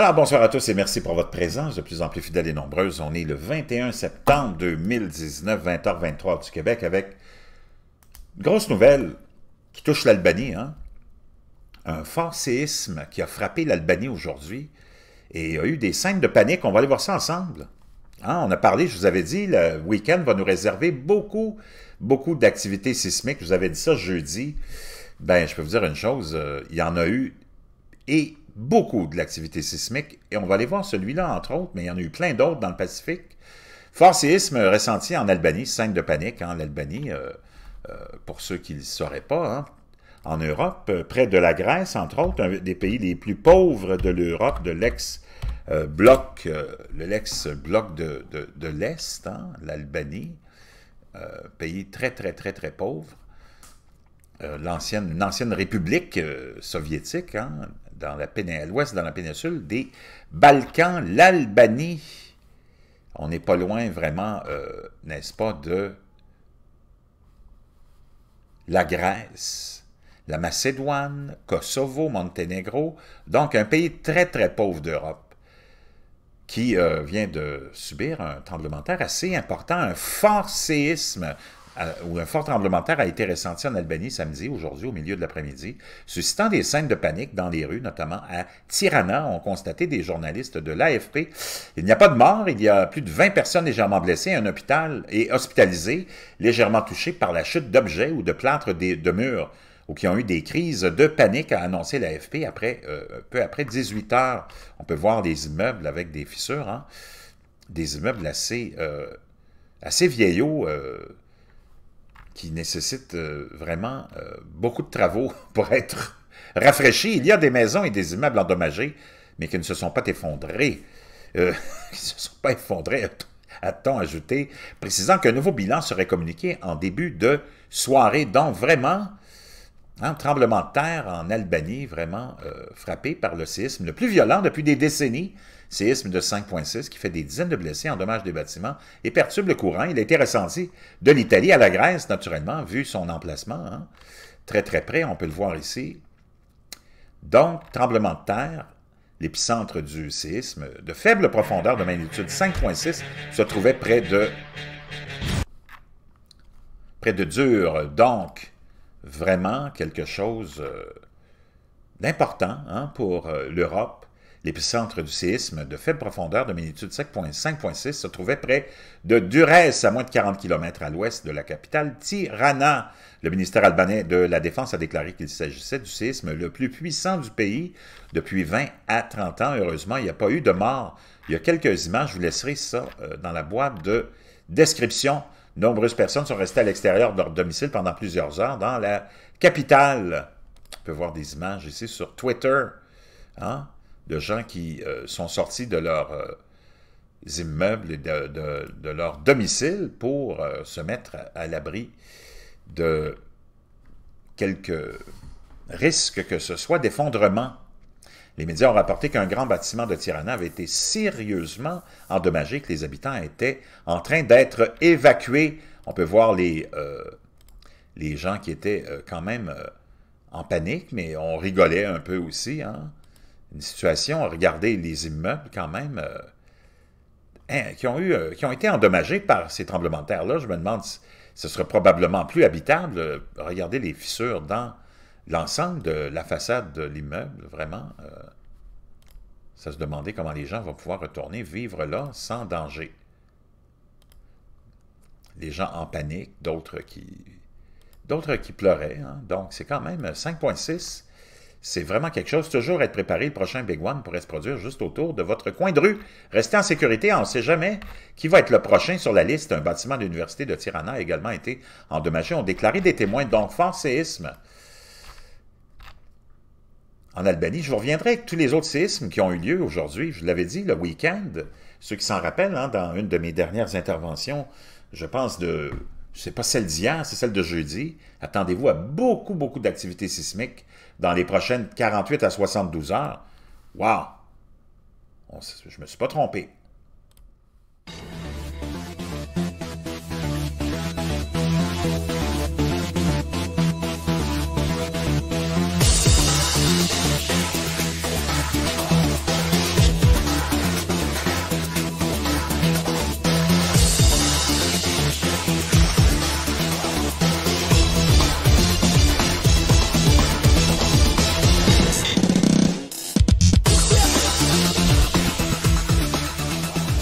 Alors, bonsoir à tous et merci pour votre présence de plus en plus fidèle et nombreuse. On est le 21 septembre 2019, 20h23 du Québec, avec une grosse nouvelle qui touche l'Albanie. Hein. Un fort séisme qui a frappé l'Albanie aujourd'hui et a eu des scènes de panique. On va aller voir ça ensemble. Hein. On a parlé, je vous avais dit, le week-end va nous réserver beaucoup, beaucoup d'activités sismiques. Je vous avais dit ça jeudi. Ben, je peux vous dire une chose, euh, il y en a eu et beaucoup de l'activité sismique, et on va aller voir celui-là, entre autres, mais il y en a eu plein d'autres dans le Pacifique. Fort séisme ressenti en Albanie, scène de panique en Albanie, euh, euh, pour ceux qui ne le sauraient pas, hein. en Europe, euh, près de la Grèce, entre autres, un des pays les plus pauvres de l'Europe, de l'ex-bloc, le l'ex-bloc de, l'Est, hein, l'Albanie, pays très, très, très, très pauvre. l'ancienne, une ancienne république soviétique, hein, dans la péninsule, dans la péninsule des Balkans, l'Albanie. On n'est pas loin vraiment, euh, n'est-ce pas, de la Grèce, la Macédoine, Kosovo, Monténégro, donc un pays très très pauvre d'Europe qui euh, vient de subir un tremblement de terre assez important, un fort séisme où un fort tremblement de terre a été ressenti en Albanie samedi, aujourd'hui, au milieu de l'après-midi, suscitant des scènes de panique dans les rues, notamment à Tirana, ont constaté des journalistes de l'AFP. Il n'y a pas de mort, il y a plus de 20 personnes légèrement blessées, un hôpital est hospitalisé, légèrement touché par la chute d'objets ou de plâtres de murs ou qui ont eu des crises de panique, a annoncé l'AFP après, euh, peu après 18 heures. On peut voir des immeubles avec des fissures, hein. des immeubles assez, euh, assez vieillots, euh, qui nécessite euh, vraiment euh, beaucoup de travaux pour être rafraîchis. Il y a des maisons et des immeubles endommagés, mais qui ne se sont pas effondrés. Euh, qui ne se sont pas effondrés, a-t-on ajouté, précisant qu'un nouveau bilan serait communiqué en début de soirée. Donc, vraiment, un hein, tremblement de terre en Albanie, vraiment euh, frappé par le séisme le plus violent depuis des décennies. Séisme de 5,6 qui fait des dizaines de blessés, endommage des bâtiments et perturbe le courant. Il a été ressenti de l'Italie à la Grèce, naturellement, vu son emplacement. Hein. Très, très près, on peut le voir ici. Donc, tremblement de terre, l'épicentre du séisme, de faible profondeur de magnitude 5,6, se trouvait près de... près de dur, donc vraiment quelque chose euh, d'important hein, pour euh, l'Europe. L'épicentre du séisme de faible profondeur de magnitude 5.6 se trouvait près de Durès, à moins de 40 km à l'ouest de la capitale Tirana. Le ministère albanais de la Défense a déclaré qu'il s'agissait du séisme le plus puissant du pays depuis 20 à 30 ans. Heureusement, il n'y a pas eu de mort. Il y a quelques images, je vous laisserai ça euh, dans la boîte de description. Nombreuses personnes sont restées à l'extérieur de leur domicile pendant plusieurs heures dans la capitale. On peut voir des images ici sur Twitter hein, de gens qui euh, sont sortis de leurs euh, immeubles et de, de, leur domicile pour euh, se mettre à, à l'abri de quelques risques que ce soit d'effondrement les médias ont rapporté qu'un grand bâtiment de Tirana avait été sérieusement endommagé, que les habitants étaient en train d'être évacués. On peut voir les, euh, les gens qui étaient euh, quand même euh, en panique, mais on rigolait un peu aussi. Hein. Une situation, regardez les immeubles quand même, hein, qui, ont eu, qui ont été endommagés par ces tremblements de terre-là. Je me demande si ce serait probablement plus habitable. Regardez les fissures dans l'ensemble de la façade de l'immeuble, vraiment, euh, ça se demandait comment les gens vont pouvoir retourner vivre là sans danger. Les gens en panique, d'autres qui, d'autres qui pleuraient. Hein. Donc, c'est quand même 5.6. C'est vraiment quelque chose. Toujours être préparé, le prochain Big One pourrait se produire juste autour de votre coin de rue. Restez en sécurité, on ne sait jamais qui va être le prochain sur la liste. Un bâtiment d'université de Tirana a également été endommagé. On déclaré des témoins, donc fort séisme en Albanie. Je vous reviendrai avec tous les autres séismes qui ont eu lieu aujourd'hui. Je l'avais dit, le week-end, ceux qui s'en rappellent, hein, dans une de mes dernières interventions, je pense de... C'est pas celle d'hier, c'est celle de jeudi. Attendez-vous à beaucoup, beaucoup d'activités sismiques dans les prochaines 48 à 72 heures. Wow! On, je me suis pas trompé.